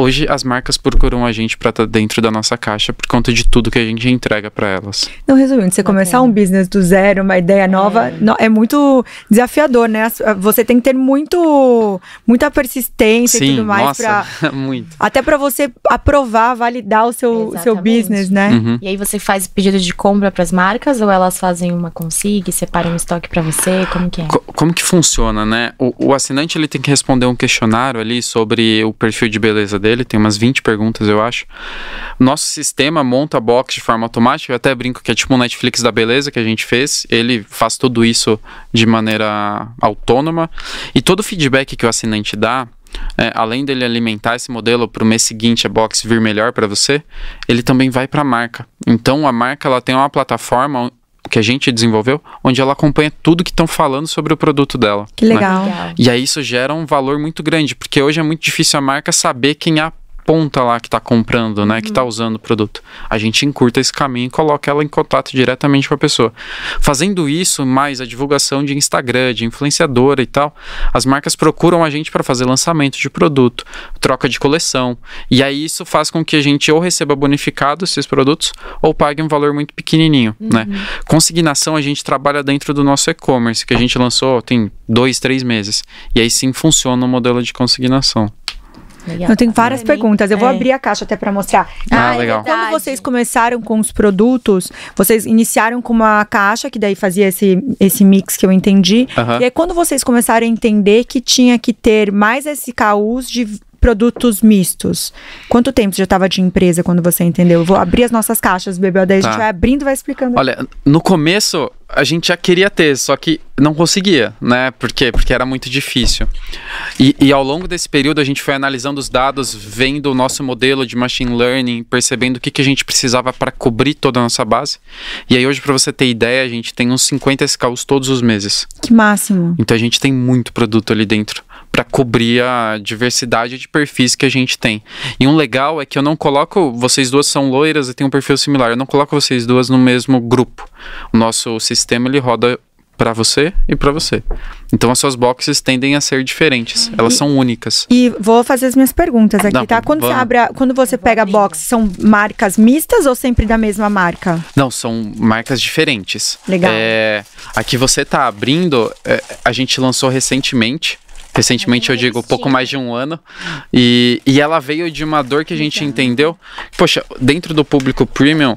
hoje as marcas procuram a gente para estar tá dentro da nossa caixa por conta de tudo que a gente entrega para elas. Não, resumindo, você começar um business do zero, uma ideia é. nova, é, é muito desafiador, né? Você tem que ter muito, muita persistência Sim, e tudo mais. Nossa, pra, muito. Até para você aprovar, validar o seu, seu business, né? Uhum. E aí você faz pedido de compra para as marcas ou elas fazem uma consiga separam o estoque para você? Como que é? como que funciona, né? O, o, assinante ele tem que responder um questionário ali sobre o perfil de beleza dele, tem umas 20 perguntas, eu acho. Nosso sistema monta a box de forma automática, eu até brinco que é tipo o um Netflix da beleza que a gente fez, ele faz tudo isso de maneira autônoma e todo o feedback que o assinante dá, é, além dele alimentar esse modelo para o mês seguinte a box vir melhor para você, ele também vai para a marca. Então a marca ela tem uma plataforma que a gente desenvolveu, onde ela acompanha tudo que estão falando sobre o produto dela. Que né? legal. Né? legal. E aí isso gera um valor muito grande, porque hoje é muito difícil a marca saber quem é a ponta lá que está comprando, né, que está uhum. usando o produto. A gente encurta esse caminho e coloca ela em contato diretamente com a pessoa. Fazendo isso, mais a divulgação de Instagram, de influenciadora e tal, as marcas procuram a gente para fazer lançamento de produto, troca de coleção. E aí isso faz com que a gente ou receba bonificado esses produtos ou pague um valor muito pequenininho, uhum. né? Consignação a gente trabalha dentro do nosso e-commerce, que a gente lançou tem dois, três meses. E aí sim funciona o modelo de consignação. Legal. Eu tenho várias perguntas. Eu vou é. abrir a caixa até para mostrar. Ah, ah legal. Então, quando vocês começaram com os produtos, vocês iniciaram com uma caixa que daí fazia esse, esse mix que eu entendi. Uh -huh. E aí quando vocês começaram a entender que tinha que ter mais SKUs de produtos mistos. Quanto tempo você já estava de empresa quando você entendeu? Eu vou abrir as nossas caixas bebê. BBO10, tá. a gente tá. vai abrindo e vai explicando. Olha, no começo a gente já queria ter, só que não conseguia, né? Por quê? Porque era muito difícil. E, e, ao longo desse período a gente foi analisando os dados, vendo o nosso modelo de machine learning, percebendo o que, que a gente precisava para cobrir toda a nossa base. E aí hoje, para você ter ideia, a gente tem uns 50 SKUs todos os meses. Que máximo! Então a gente tem muito produto ali dentro para cobrir a diversidade de perfis que a gente tem. E um legal é que eu não coloco, vocês duas são loiras e têm um perfil similar, eu não coloco vocês duas no mesmo grupo. O nosso sistema ele roda para você e para você. Então as suas boxes tendem a ser diferentes, uhum. elas e, são únicas. E vou fazer as minhas perguntas aqui, não, tá? Quando vamos... você abre, a, quando você pega a box, são marcas mistas ou sempre da mesma marca? Não, são marcas diferentes. Legal. É, a que você tá abrindo, é, a gente lançou recentemente recentemente, eu digo, pouco mais de um ano. E, e ela veio de uma dor que a gente entendeu. Poxa, dentro do público premium,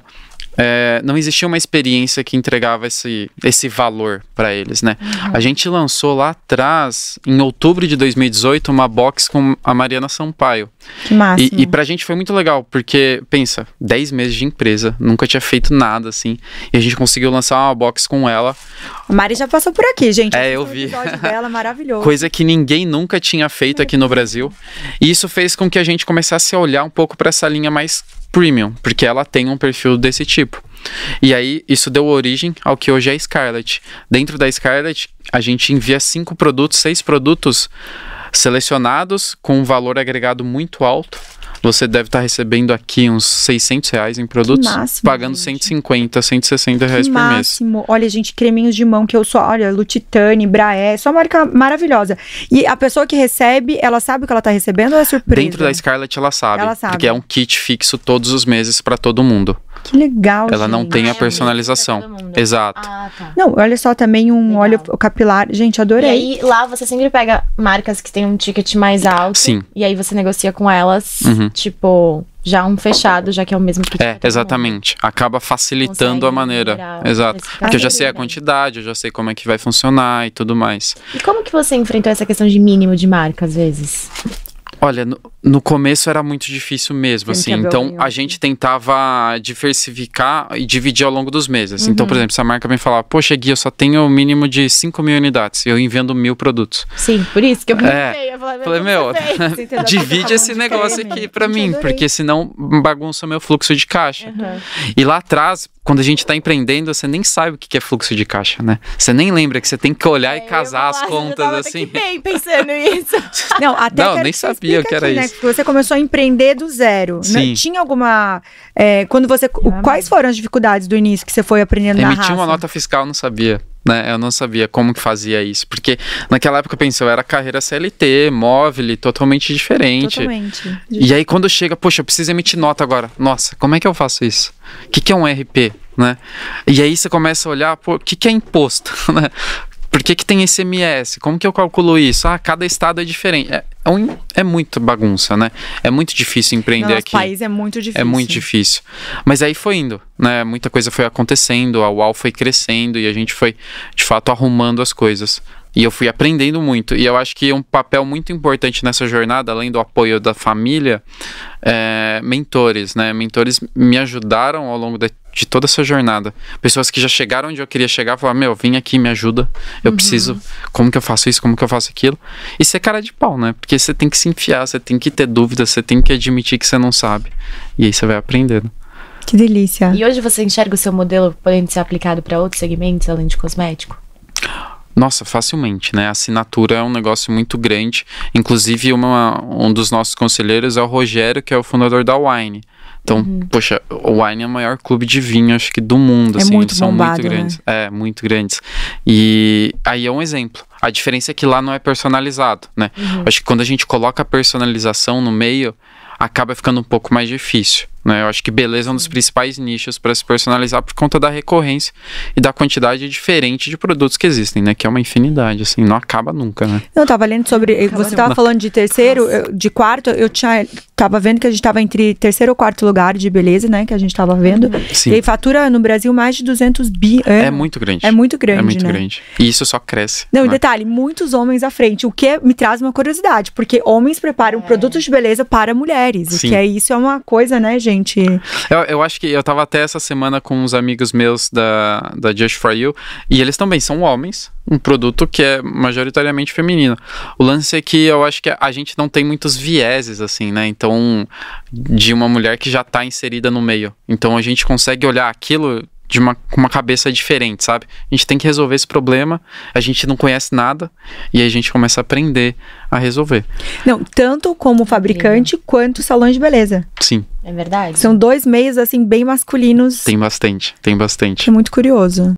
é, não existia uma experiência que entregava esse, esse valor para eles, né? Uhum. A gente lançou lá atrás, em outubro de 2018, uma box com a Mariana Sampaio. Que massa. E, e pra gente foi muito legal, porque, pensa, 10 meses de empresa, nunca tinha feito nada assim, e a gente conseguiu lançar uma box com ela. A Mari já passou por aqui, gente. É, eu vi. dela, maravilhoso. Coisa que ninguém nunca tinha feito aqui no Brasil. E isso fez com que a gente começasse a olhar um pouco para essa linha mais premium, porque ela tem um perfil desse tipo. E aí, isso deu origem ao que hoje é a Dentro da Scarlet a gente envia cinco produtos, seis produtos selecionados com um valor agregado muito alto você deve estar tá recebendo aqui uns 600 reais em produtos, máximo, pagando gente. 150, 160 reais que por máximo. mês. Máximo. Olha, gente, creminhos de mão que eu sou, olha, Lutitani, Braé, só marca maravilhosa. E a pessoa que recebe, ela sabe o que ela está recebendo ou é surpresa? Dentro da Scarlett, ela sabe. Ela sabe. Porque é um kit fixo todos os meses para todo mundo. Que legal. Ela gente. não tem a é personalização. É Exato. Ah, tá. Não, olha só também um legal. óleo capilar. Gente, adorei. E aí lá você sempre pega marcas que tem um ticket mais alto. Sim. E aí você negocia com elas, uhum. tipo, já um fechado, já que é o mesmo ticket. É, exatamente. Acaba facilitando Consegue a maneira. Exato. Porque eu já sei a quantidade, eu já sei como é que vai funcionar e tudo mais. E como que você enfrentou essa questão de mínimo de marca às vezes? Olha, no, no, começo era muito difícil mesmo, assim. Então a né? gente tentava diversificar e dividir ao longo dos meses. Uhum. Então, por uhum. exemplo, se a marca me falar, poxa, Gui, eu só tenho o mínimo de 5 mil unidades, eu invendo mil produtos. Sim, por isso que eu é, eu falei, falei meu, meu tá divide esse negócio aqui para mim, porque senão bagunça o meu fluxo de caixa. Uhum. E lá atrás, quando a gente está empreendendo, você nem sabe o que é fluxo de caixa, né? Você nem lembra que você tem que olhar é, e casar as contas assim. bem pensando isso. Não, até não, nem sabia o que era aqui, né, isso. Né? Você começou a empreender do zero. Né? Sim. Não, tinha alguma é, quando você, não, quais foram as dificuldades do início que você foi aprendendo Emitir na raça? uma nota fiscal, não sabia né? Eu não sabia como que fazia isso, porque naquela época eu pensei, eu era carreira CLT, móvel, totalmente diferente. Totalmente. E aí quando chega, poxa, eu preciso emitir nota agora. Nossa, como é que eu faço isso? O que, que é um RP? Né? E aí você começa a olhar, o que, que é imposto? Né? por que, que tem SMS? Como que eu calculo isso? Ah, cada estado é diferente. É, é, é muito bagunça, né? É muito difícil empreender no aqui. O país é muito difícil. É muito difícil. Mas aí foi indo, né? Muita coisa foi acontecendo, a UAU foi crescendo e a gente foi, de fato, arrumando as coisas. E eu fui aprendendo muito. E eu acho que um papel muito importante nessa jornada, além do apoio da família, é mentores, né? Mentores me ajudaram ao longo de, de toda essa jornada. Pessoas que já chegaram onde eu queria chegar, falar: Meu, vem aqui, me ajuda, eu uhum. preciso, como que eu faço isso, como que eu faço aquilo. E ser cara de pau, né? Porque você tem que se enfiar, você tem que ter dúvidas, você tem que admitir que você não sabe. E aí você vai aprendendo. Que delícia. E hoje você enxerga o seu modelo podendo ser aplicado para outros segmentos além de cosmético? Nossa, facilmente, né? A assinatura é um negócio muito grande. Inclusive, uma, um dos nossos conselheiros é o Rogério, que é o fundador da Wine. Então, uhum. poxa, o Wine é o maior clube de vinho, acho que do mundo, é assim, muito eles são bombado, muito né? grandes. Né? É, muito grandes. E aí é um exemplo. A diferença é que lá não é personalizado, né? Uhum. Acho que quando a gente coloca a personalização no meio, acaba ficando um pouco mais difícil. Né? Eu acho que beleza é um dos principais nichos para se personalizar por conta da recorrência e da quantidade diferente de produtos que existem, né? Que é uma infinidade, assim, não acaba nunca, né? Eu tava lendo sobre. Eh, acaba você tava falando de terceiro, eu, de quarto, eu tinha. Tava vendo que a gente estava entre terceiro ou quarto lugar de beleza, né? Que a gente estava vendo. Uhum. Sim. E aí fatura no Brasil mais de 200 bi. É, é muito grande. É muito grande. É muito né? grande. E isso só cresce. Não, né? e detalhe, muitos homens à frente, o que é, me traz uma curiosidade, porque homens preparam é. produtos de beleza para mulheres. Sim. O que é isso é uma coisa, né, gente? gente? Eu, eu acho que eu tava até essa semana com uns amigos meus da, da Just For You, e eles também são homens, um produto que é majoritariamente feminino. O lance é que eu acho que a gente não tem muitos vieses, assim, né? Então, de uma mulher que já tá inserida no meio. Então a gente consegue olhar aquilo de uma, com uma cabeça diferente, sabe? A gente tem que resolver esse problema, a gente não conhece nada e a gente começa a aprender a resolver. Não, tanto como fabricante Sim. quanto salões de beleza. Sim. É verdade. São dois meios assim bem masculinos. Tem bastante, tem bastante. É muito curioso.